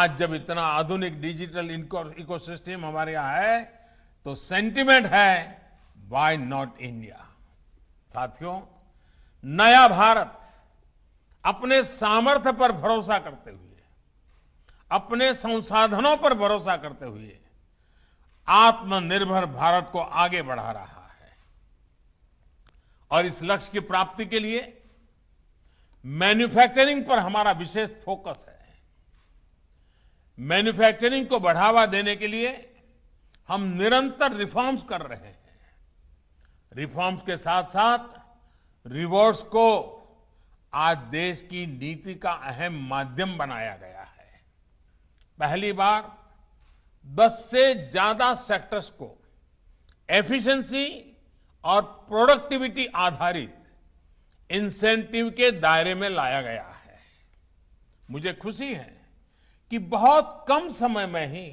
आज जब इतना आधुनिक डिजिटल इकोसिस्टम हमारे यहां है तो सेंटिमेंट है वाई नॉट इंडिया साथियों नया भारत अपने सामर्थ्य पर भरोसा करते हुए अपने संसाधनों पर भरोसा करते हुए आत्मनिर्भर भारत को आगे बढ़ा रहा है और इस लक्ष्य की प्राप्ति के लिए मैन्युफैक्चरिंग पर हमारा विशेष फोकस है मैन्युफैक्चरिंग को बढ़ावा देने के लिए हम निरंतर रिफॉर्म्स कर रहे हैं रिफॉर्म्स के साथ साथ रिवॉर्ड्स को आज देश की नीति का अहम माध्यम बनाया गया है पहली बार 10 से ज्यादा सेक्टर्स को एफिशिएंसी और प्रोडक्टिविटी आधारित इंसेंटिव के दायरे में लाया गया है मुझे खुशी है कि बहुत कम समय में ही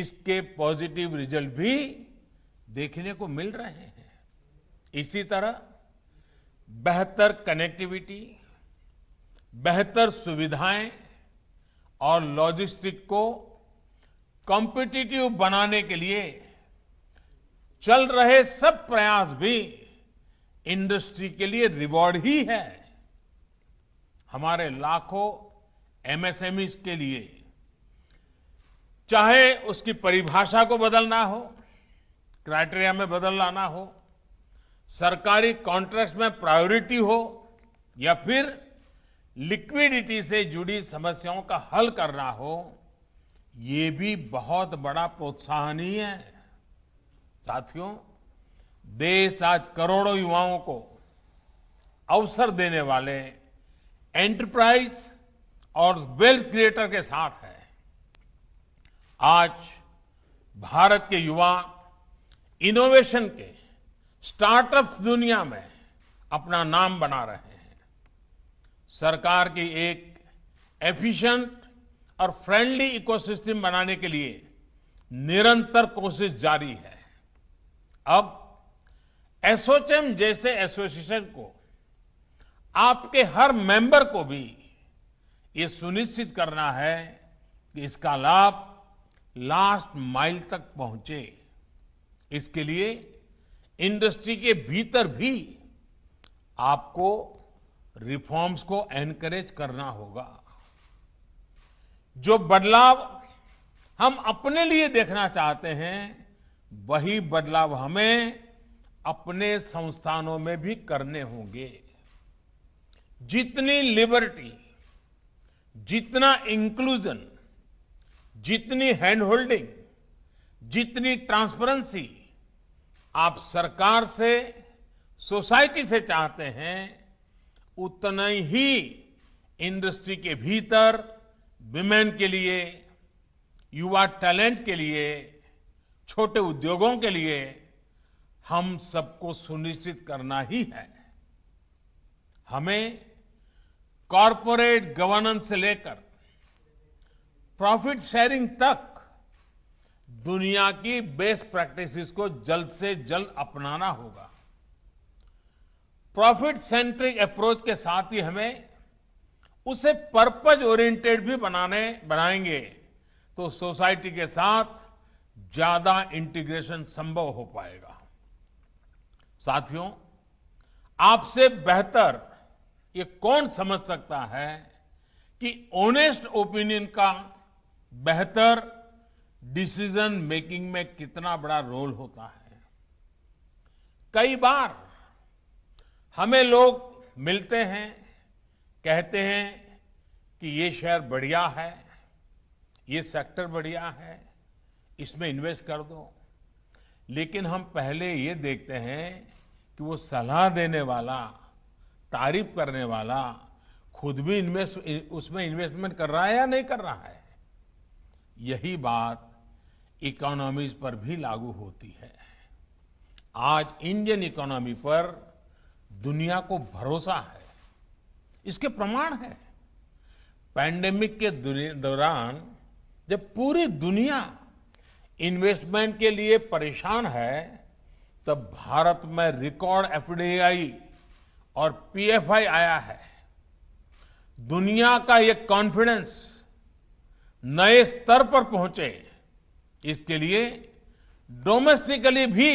इसके पॉजिटिव रिजल्ट भी देखने को मिल रहे हैं इसी तरह बेहतर कनेक्टिविटी बेहतर सुविधाएं और लॉजिस्टिक को कॉम्पिटिटिव बनाने के लिए चल रहे सब प्रयास भी इंडस्ट्री के लिए रिवॉर्ड ही है हमारे लाखों एमएसएमई e के लिए चाहे उसकी परिभाषा को बदलना हो क्राइटेरिया में बदल लाना हो सरकारी कॉन्ट्रैक्ट में प्रायोरिटी हो या फिर लिक्विडिटी से जुड़ी समस्याओं का हल करना हो ये भी बहुत बड़ा प्रोत्साहन ही है साथियों देश आज करोड़ों युवाओं को अवसर देने वाले एंटरप्राइज और वेल्थ क्रिएटर के साथ है आज भारत के युवा इनोवेशन के स्टार्टअप दुनिया में अपना नाम बना रहे हैं सरकार की एक एफिशिएंट और फ्रेंडली इकोसिस्टम बनाने के लिए निरंतर कोशिश जारी है अब एसोचेम जैसे एसोसिएशन को आपके हर मेंबर को भी ये सुनिश्चित करना है कि इसका लाभ लास्ट माइल तक पहुंचे इसके लिए इंडस्ट्री के भीतर भी आपको रिफॉर्म्स को एनकरेज करना होगा जो बदलाव हम अपने लिए देखना चाहते हैं वही बदलाव हमें अपने संस्थानों में भी करने होंगे जितनी लिबर्टी जितना इंक्लूजन जितनी हैंड होल्डिंग जितनी ट्रांसपेरेंसी आप सरकार से सोसाइटी से चाहते हैं उतना ही इंडस्ट्री के भीतर विमेन के लिए युवा टैलेंट के लिए छोटे उद्योगों के लिए हम सबको सुनिश्चित करना ही है हमें कॉरपोरेट गवर्नेंस से लेकर प्रॉफिट शेयरिंग तक दुनिया की बेस्ट प्रैक्टिसेस को जल्द से जल्द अपनाना होगा प्रॉफिट सेंट्रिक अप्रोच के साथ ही हमें उसे पर्पज ओरिएंटेड भी बनाने बनाएंगे तो सोसाइटी के साथ ज्यादा इंटीग्रेशन संभव हो पाएगा साथियों आपसे बेहतर ये कौन समझ सकता है कि ऑनेस्ट ओपिनियन का बेहतर डिसीजन मेकिंग में कितना बड़ा रोल होता है कई बार हमें लोग मिलते हैं कहते हैं कि ये शहर बढ़िया है ये सेक्टर बढ़िया है इसमें इन्वेस्ट कर दो लेकिन हम पहले ये देखते हैं कि वो सलाह देने वाला तारीफ करने वाला खुद भी इन्वेस्ट उसमें इन्वेस्टमेंट कर रहा है या नहीं कर रहा है यही बात इकोनॉमीज पर भी लागू होती है आज इंडियन इकोनॉमी पर दुनिया को भरोसा है इसके प्रमाण है पैंडेमिक के दौरान जब पूरी दुनिया इन्वेस्टमेंट के लिए परेशान है तब भारत में रिकॉर्ड एफडीआई और पीएफआई आया है दुनिया का ये कॉन्फिडेंस नए स्तर पर पहुंचे इसके लिए डोमेस्टिकली भी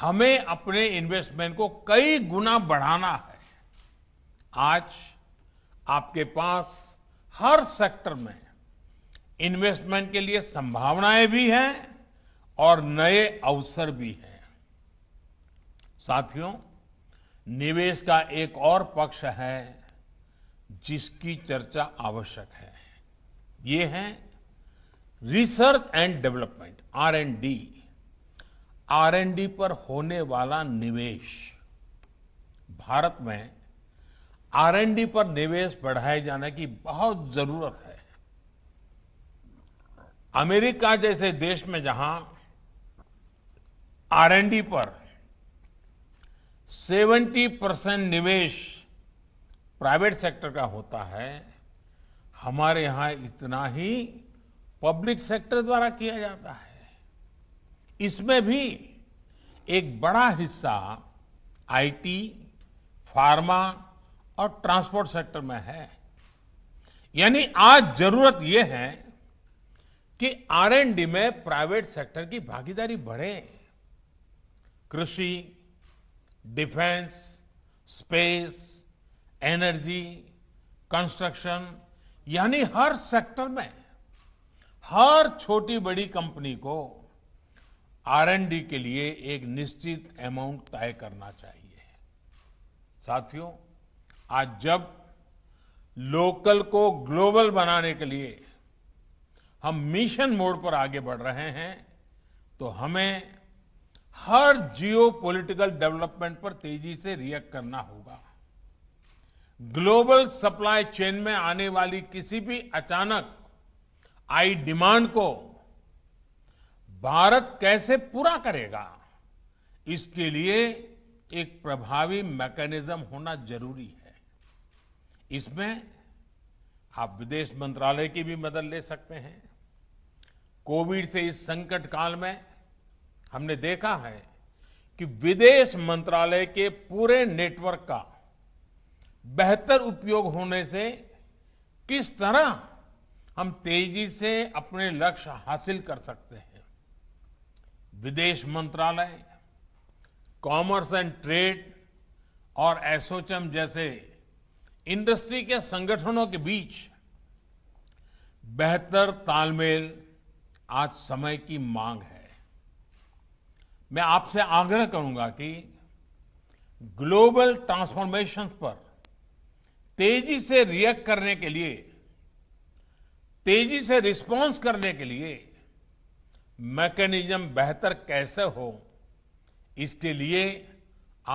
हमें अपने इन्वेस्टमेंट को कई गुना बढ़ाना है आज आपके पास हर सेक्टर में इन्वेस्टमेंट के लिए संभावनाएं भी हैं और नए अवसर भी हैं साथियों निवेश का एक और पक्ष है जिसकी चर्चा आवश्यक है ये है research and development R and D R and D पर होने वाला निवेश भारत में आर एंड डी पर निवेश बढ़ाए जाने की बहुत जरूरत है अमेरिका जैसे देश में जहां आर एंड डी पर 70 परसेंट निवेश प्राइवेट सेक्टर का होता है हमारे यहां इतना ही पब्लिक सेक्टर द्वारा किया जाता है इसमें भी एक बड़ा हिस्सा आईटी, फार्मा और ट्रांसपोर्ट सेक्टर में है यानी आज जरूरत यह है कि आरएनडी में प्राइवेट सेक्टर की भागीदारी बढ़े कृषि डिफेंस स्पेस एनर्जी कंस्ट्रक्शन यानी हर सेक्टर में हर छोटी बड़ी कंपनी को आरएनडी के लिए एक निश्चित अमाउंट तय करना चाहिए साथियों आज जब लोकल को ग्लोबल बनाने के लिए हम मिशन मोड पर आगे बढ़ रहे हैं तो हमें हर जियो डेवलपमेंट पर तेजी से रिएक्ट करना होगा ग्लोबल सप्लाई चेन में आने वाली किसी भी अचानक आई डिमांड को भारत कैसे पूरा करेगा इसके लिए एक प्रभावी मैकेनिज्म होना जरूरी है इसमें आप विदेश मंत्रालय की भी मदद ले सकते हैं कोविड से इस संकट काल में हमने देखा है कि विदेश मंत्रालय के पूरे नेटवर्क का बेहतर उपयोग होने से किस तरह हम तेजी से अपने लक्ष्य हासिल कर सकते हैं विदेश मंत्रालय कॉमर्स एंड ट्रेड और एसोचम जैसे इंडस्ट्री के संगठनों के बीच बेहतर तालमेल आज समय की मांग है मैं आपसे आग्रह करूंगा कि ग्लोबल ट्रांसफॉर्मेशन पर तेजी से रिएक्ट करने के लिए तेजी से रिस्पांस करने के लिए मैकेनिज्म बेहतर कैसे हो इसके लिए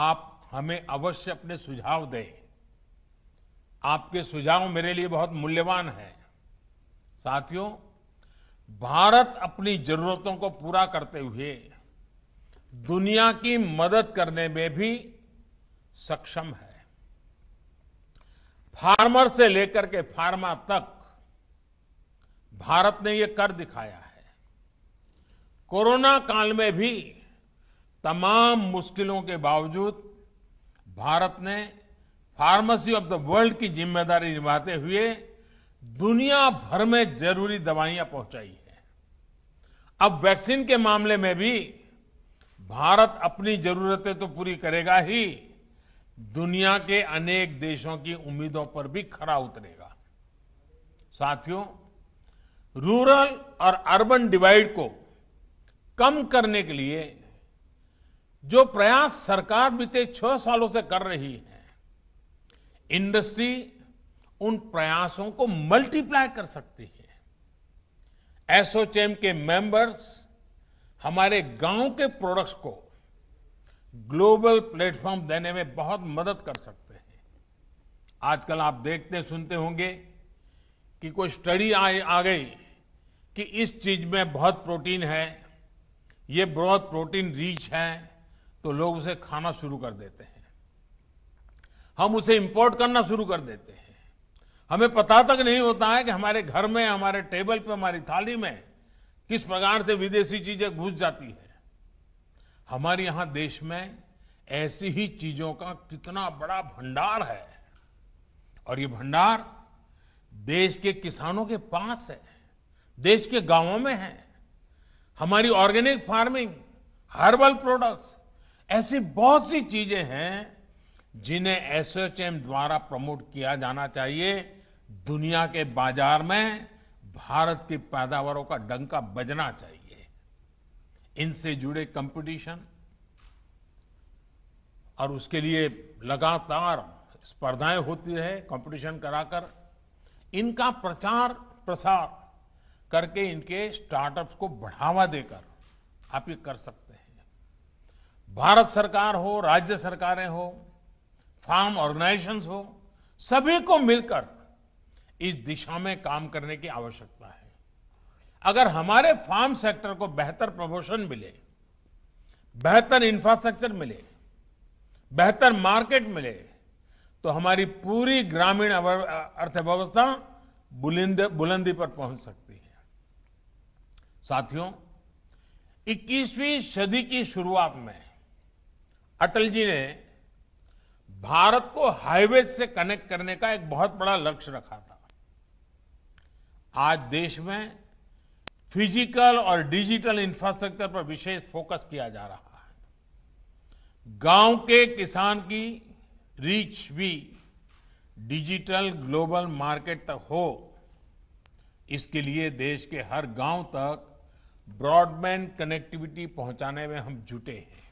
आप हमें अवश्य अपने सुझाव दें आपके सुझाव मेरे लिए बहुत मूल्यवान हैं साथियों भारत अपनी जरूरतों को पूरा करते हुए दुनिया की मदद करने में भी सक्षम है फार्मर से लेकर के फार्मा तक भारत ने यह कर दिखाया है कोरोना काल में भी तमाम मुश्किलों के बावजूद भारत ने फार्मेसी ऑफ द वर्ल्ड की जिम्मेदारी निभाते हुए दुनिया भर में जरूरी दवाइयां पहुंचाई है अब वैक्सीन के मामले में भी भारत अपनी जरूरतें तो पूरी करेगा ही दुनिया के अनेक देशों की उम्मीदों पर भी खरा उतरेगा साथियों रूरल और अर्बन डिवाइड को कम करने के लिए जो प्रयास सरकार बीते छह सालों से कर रही है इंडस्ट्री उन प्रयासों को मल्टीप्लाई कर सकती है एसोचैम के मेंबर्स हमारे गांव के प्रोडक्ट्स को ग्लोबल प्लेटफॉर्म देने में बहुत मदद कर सकते हैं आजकल आप देखते सुनते होंगे कि कोई स्टडी आ, आ गई कि इस चीज में बहुत प्रोटीन है ये बहुत प्रोटीन रिच है तो लोग उसे खाना शुरू कर देते हैं हम उसे इंपोर्ट करना शुरू कर देते हैं हमें पता तक नहीं होता है कि हमारे घर में हमारे टेबल पे हमारी थाली में किस प्रकार से विदेशी चीजें घुस जाती है हमारे यहां देश में ऐसी ही चीजों का कितना बड़ा भंडार है और ये भंडार देश के किसानों के पास है देश के गांवों में है हमारी ऑर्गेनिक फार्मिंग हर्बल प्रोडक्ट्स ऐसी बहुत सी चीजें हैं जिन्हें एसोचैम द्वारा प्रमोट किया जाना चाहिए दुनिया के बाजार में भारत की पैदावारों का डंका बजना चाहिए इनसे जुड़े कंपटीशन और उसके लिए लगातार स्पर्धाएं होती रहे कंपटीशन कराकर इनका प्रचार प्रसार करके इनके स्टार्टअप्स को बढ़ावा देकर आप ये कर सकते हैं भारत सरकार हो राज्य सरकारें हो फार्म ऑर्गेनाइजेशंस हो सभी को मिलकर इस दिशा में काम करने की आवश्यकता है अगर हमारे फार्म सेक्टर को बेहतर प्रमोशन मिले बेहतर इंफ्रास्ट्रक्चर मिले बेहतर मार्केट मिले तो हमारी पूरी ग्रामीण अर्थव्यवस्था बुलंदी पर पहुंच सकती है साथियों 21वीं सदी की शुरुआत में अटल जी ने भारत को हाईवे से कनेक्ट करने का एक बहुत बड़ा लक्ष्य रखा था आज देश में फिजिकल और डिजिटल इंफ्रास्ट्रक्चर पर विशेष फोकस किया जा रहा है गांव के किसान की रीच भी डिजिटल ग्लोबल मार्केट तक हो इसके लिए देश के हर गांव तक ब्रॉडबैंड कनेक्टिविटी पहुंचाने में हम जुटे हैं